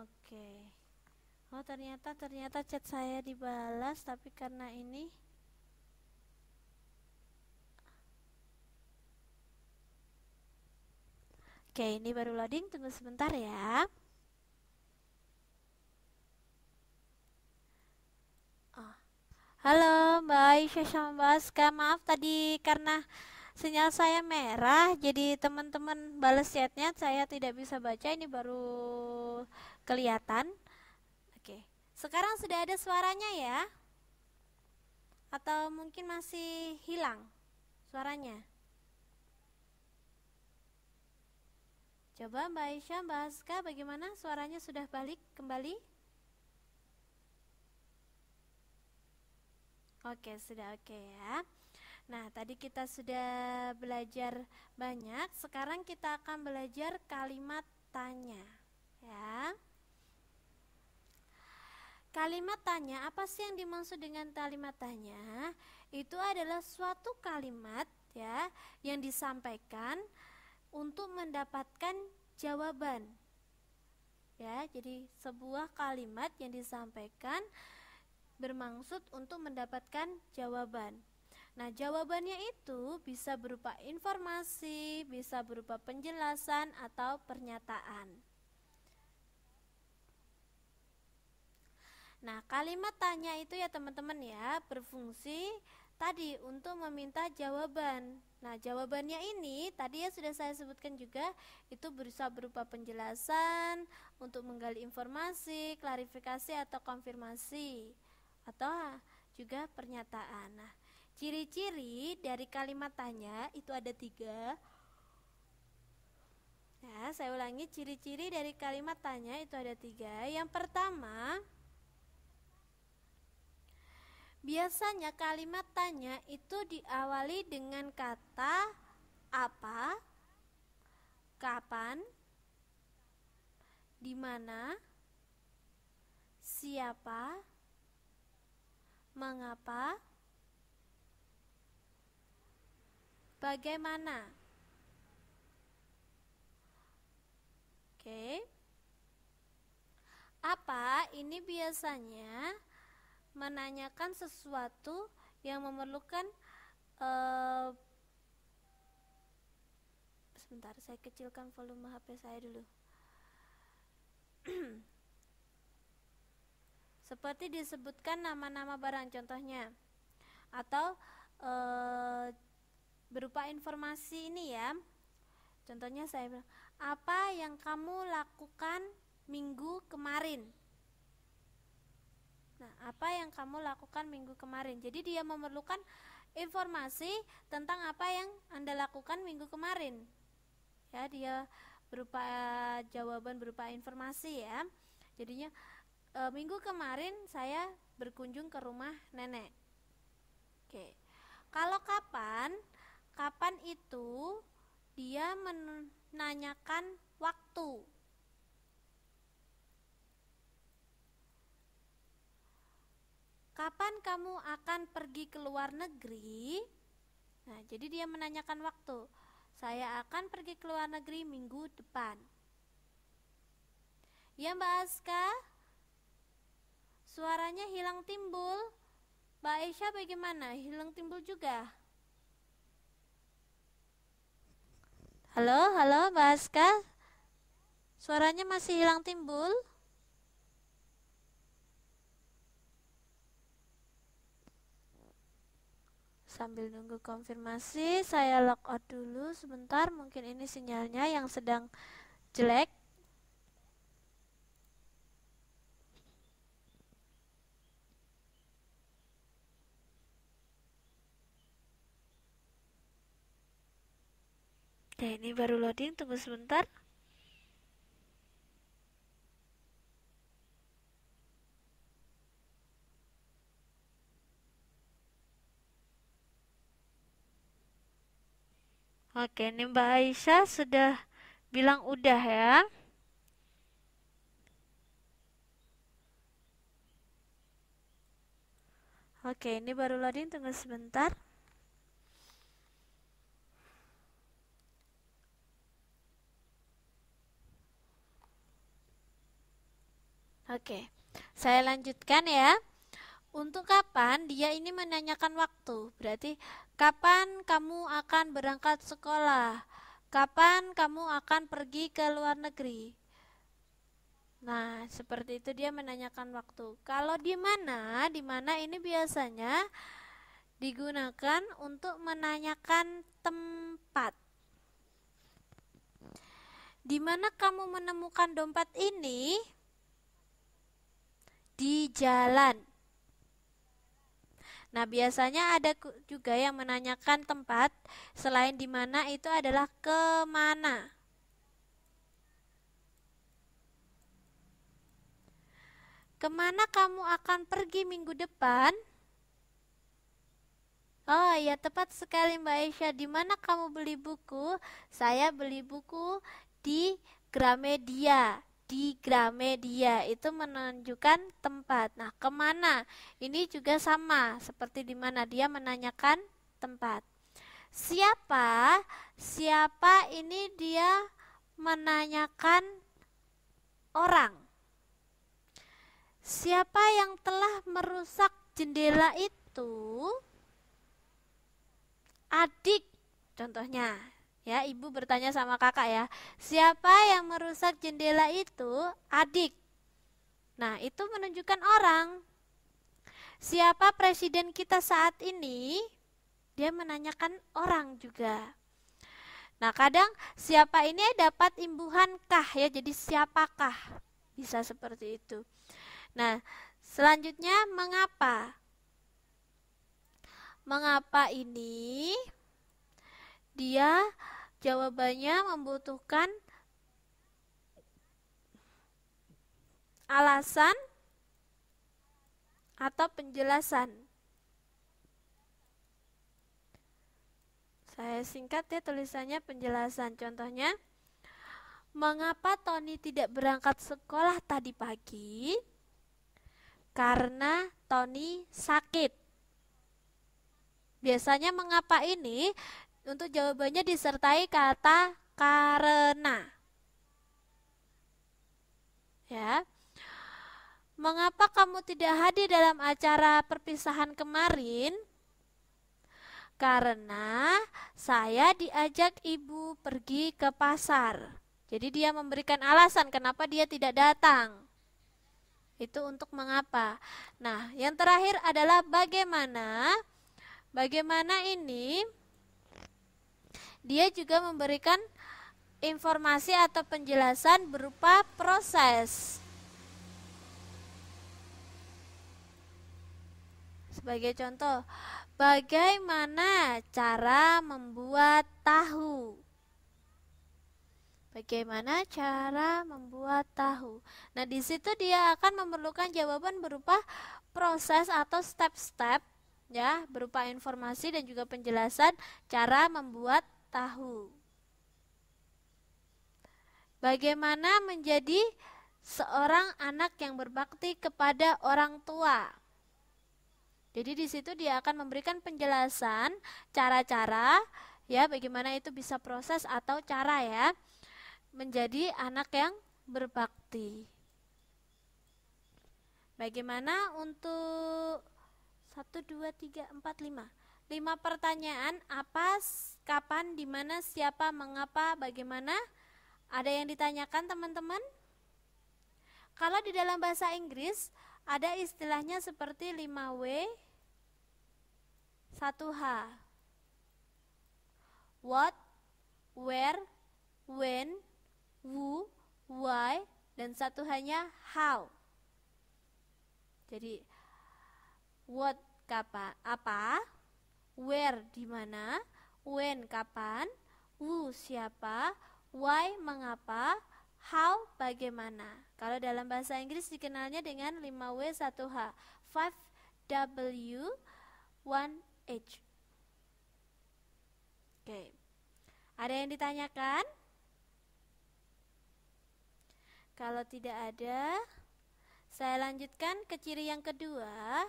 Oke. Okay. Oh, ternyata ternyata chat saya dibalas tapi karena ini Oke, okay, ini baru loading, tunggu sebentar ya. Oh. Halo, Mbak Aisyah sama Maaf tadi karena sinyal saya merah, jadi teman-teman balas chatnya saya tidak bisa baca. Ini baru kelihatan. Oke, sekarang sudah ada suaranya ya? Atau mungkin masih hilang suaranya? Coba Mbak Aisyah, Mbak Aska, bagaimana suaranya sudah balik kembali? Oke, sudah oke ya. Nah, tadi kita sudah belajar banyak. Sekarang kita akan belajar kalimat tanya, ya. Kalimat tanya, apa sih yang dimaksud dengan kalimat tanya? Itu adalah suatu kalimat ya yang disampaikan untuk mendapatkan jawaban. Ya, jadi sebuah kalimat yang disampaikan bermaksud untuk mendapatkan jawaban. Nah, jawabannya itu bisa berupa informasi, bisa berupa penjelasan atau pernyataan. Nah, kalimat tanya itu ya teman-teman ya berfungsi tadi untuk meminta jawaban. Nah, jawabannya ini tadi ya sudah saya sebutkan juga itu berusaha berupa penjelasan untuk menggali informasi, klarifikasi atau konfirmasi atau juga pernyataan. Nah, ciri-ciri dari kalimat tanya itu ada tiga. Ya, saya ulangi ciri-ciri dari kalimat tanya itu ada tiga. Yang pertama, Biasanya kalimat tanya itu diawali dengan kata apa, kapan, di mana, siapa, mengapa, bagaimana. Oke. Apa ini biasanya menanyakan sesuatu yang memerlukan uh, sebentar saya kecilkan volume HP saya dulu seperti disebutkan nama-nama barang contohnya atau uh, berupa informasi ini ya contohnya saya bilang apa yang kamu lakukan minggu kemarin Nah, apa yang kamu lakukan minggu kemarin? Jadi dia memerlukan informasi tentang apa yang Anda lakukan minggu kemarin. Ya, dia berupa eh, jawaban berupa informasi ya. Jadinya e, minggu kemarin saya berkunjung ke rumah nenek. Oke. Kalau kapan? Kapan itu dia menanyakan waktu. kapan kamu akan pergi ke luar negeri? Nah, jadi dia menanyakan waktu. Saya akan pergi ke luar negeri minggu depan. Ya Mbak Aska, suaranya hilang timbul. Mbak Aisyah bagaimana? Hilang timbul juga? Halo, halo Mbak Aska. Suaranya masih hilang timbul? Sambil nunggu konfirmasi, saya log out dulu sebentar. Mungkin ini sinyalnya yang sedang jelek. Nah, ini baru loading, tunggu sebentar. Oke, ini Mbak Aisyah sudah bilang udah ya. Oke, ini baru loading, tunggu sebentar. Oke, saya lanjutkan ya. Untuk kapan dia ini menanyakan waktu? Berarti Kapan kamu akan berangkat sekolah? Kapan kamu akan pergi ke luar negeri? Nah, seperti itu dia menanyakan waktu. Kalau di mana? Di mana ini biasanya digunakan untuk menanyakan tempat. Di mana kamu menemukan dompet ini? Di jalan. Nah, biasanya ada juga yang menanyakan tempat selain di mana itu adalah kemana. Kemana kamu akan pergi minggu depan? Oh ya tepat sekali Mbak Aisyah. Di mana kamu beli buku? Saya beli buku di Gramedia di Gramedia itu menunjukkan tempat. Nah, kemana? Ini juga sama seperti di mana dia menanyakan tempat. Siapa? Siapa ini dia menanyakan orang. Siapa yang telah merusak jendela itu? Adik contohnya Ya, ibu bertanya sama kakak ya, siapa yang merusak jendela itu? Adik. Nah, itu menunjukkan orang. Siapa presiden kita saat ini? Dia menanyakan orang juga. Nah, kadang siapa ini dapat imbuhan kah ya, jadi siapakah? Bisa seperti itu. Nah, selanjutnya mengapa? Mengapa ini? dia jawabannya membutuhkan alasan atau penjelasan. Saya singkat ya tulisannya penjelasan. Contohnya, mengapa Tony tidak berangkat sekolah tadi pagi? Karena Tony sakit. Biasanya mengapa ini untuk jawabannya disertai kata karena. Ya. Mengapa kamu tidak hadir dalam acara perpisahan kemarin? Karena saya diajak ibu pergi ke pasar. Jadi dia memberikan alasan kenapa dia tidak datang. Itu untuk mengapa. Nah, yang terakhir adalah bagaimana? Bagaimana ini? Dia juga memberikan informasi atau penjelasan berupa proses. Sebagai contoh, bagaimana cara membuat tahu? Bagaimana cara membuat tahu? Nah, di situ dia akan memerlukan jawaban berupa proses atau step-step ya, berupa informasi dan juga penjelasan cara membuat tahu. Bagaimana menjadi seorang anak yang berbakti kepada orang tua? Jadi di situ dia akan memberikan penjelasan cara-cara ya bagaimana itu bisa proses atau cara ya menjadi anak yang berbakti. Bagaimana untuk 1 2 3 4 5. 5 pertanyaan apa kapan, di mana, siapa, mengapa, bagaimana? Ada yang ditanyakan teman-teman? Kalau di dalam bahasa Inggris ada istilahnya seperti 5W 1H. What, where, when, who, why, dan satu hanya how. Jadi what kapan apa, where di mana, when kapan, who siapa, why mengapa, how bagaimana. Kalau dalam bahasa Inggris dikenalnya dengan 5W 1H, 5W 1H. Oke. Ada yang ditanyakan? Kalau tidak ada, saya lanjutkan ke ciri yang kedua,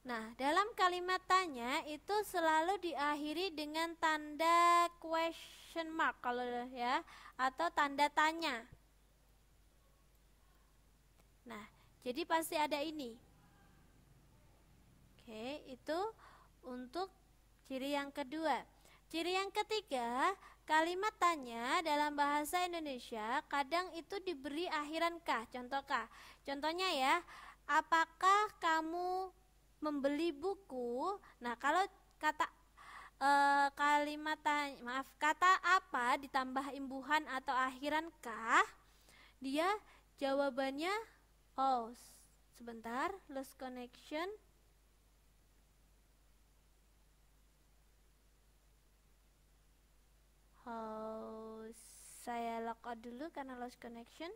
Nah, dalam kalimat tanya itu selalu diakhiri dengan tanda question mark kalau ya atau tanda tanya. Nah, jadi pasti ada ini. Oke, itu untuk ciri yang kedua. Ciri yang ketiga, kalimat tanya dalam bahasa Indonesia kadang itu diberi akhiran kah, contoh kah. Contohnya ya, apakah kamu membeli buku. Nah, kalau kata e, kalimat tanya, maaf, kata apa ditambah imbuhan atau akhiran kah? Dia jawabannya oh. Sebentar, lost connection. Oh, saya lock out dulu karena lost connection.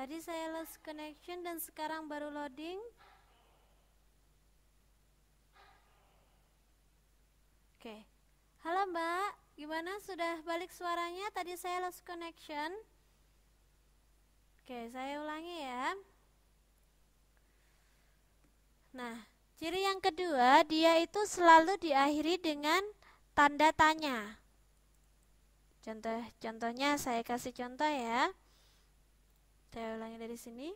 Tadi saya lost connection dan sekarang baru loading. Oke. Halo Mbak, gimana sudah balik suaranya? Tadi saya lost connection. Oke, saya ulangi ya. Nah, ciri yang kedua, dia itu selalu diakhiri dengan tanda tanya. Contoh, contohnya saya kasih contoh ya. Saya ulangi dari sini.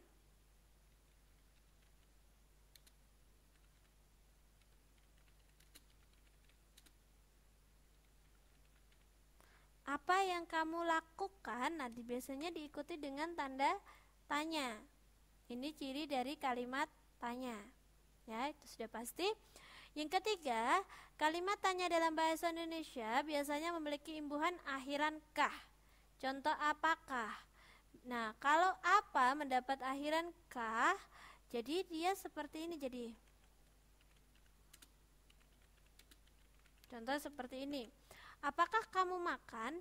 Apa yang kamu lakukan? Nanti biasanya diikuti dengan tanda tanya. Ini ciri dari kalimat tanya. Ya, itu sudah pasti. Yang ketiga, kalimat tanya dalam bahasa Indonesia biasanya memiliki imbuhan akhiran kah. Contoh apakah? Nah, kalau apa mendapat akhiran kah, jadi dia seperti ini jadi. Contoh seperti ini. Apakah kamu makan?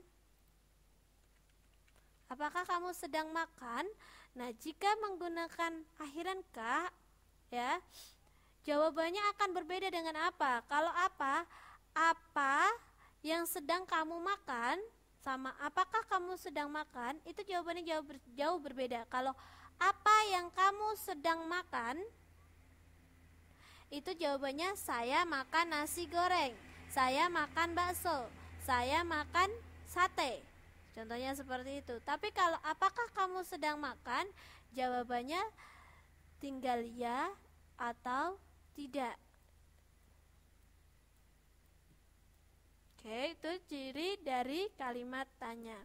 Apakah kamu sedang makan? Nah, jika menggunakan akhiran kah, ya. Jawabannya akan berbeda dengan apa? Kalau apa? Apa yang sedang kamu makan sama apakah kamu sedang makan itu jawabannya jauh ber, jauh berbeda. Kalau apa yang kamu sedang makan itu jawabannya saya makan nasi goreng, saya makan bakso, saya makan sate. Contohnya seperti itu. Tapi kalau apakah kamu sedang makan? Jawabannya tinggal ya atau tidak. Oke, itu ciri dari kalimat tanya.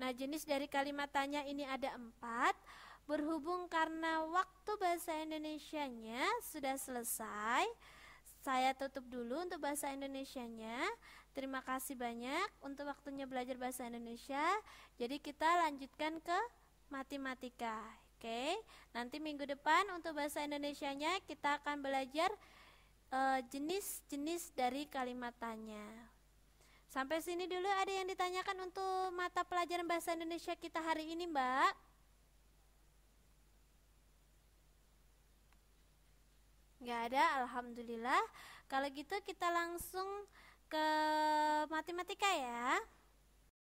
Nah, jenis dari kalimat tanya ini ada empat. Berhubung karena waktu bahasa Indonesia-nya sudah selesai, saya tutup dulu untuk bahasa Indonesia-nya. Terima kasih banyak untuk waktunya belajar bahasa Indonesia. Jadi kita lanjutkan ke matematika. Oke, nanti minggu depan untuk bahasa Indonesia-nya kita akan belajar eh, jenis-jenis jenis -jenis dari kalimat tanya. Sampai sini dulu ada yang ditanyakan untuk mata pelajaran bahasa Indonesia kita hari ini, Mbak? Enggak ada, Alhamdulillah. Kalau gitu kita langsung ke matematika ya.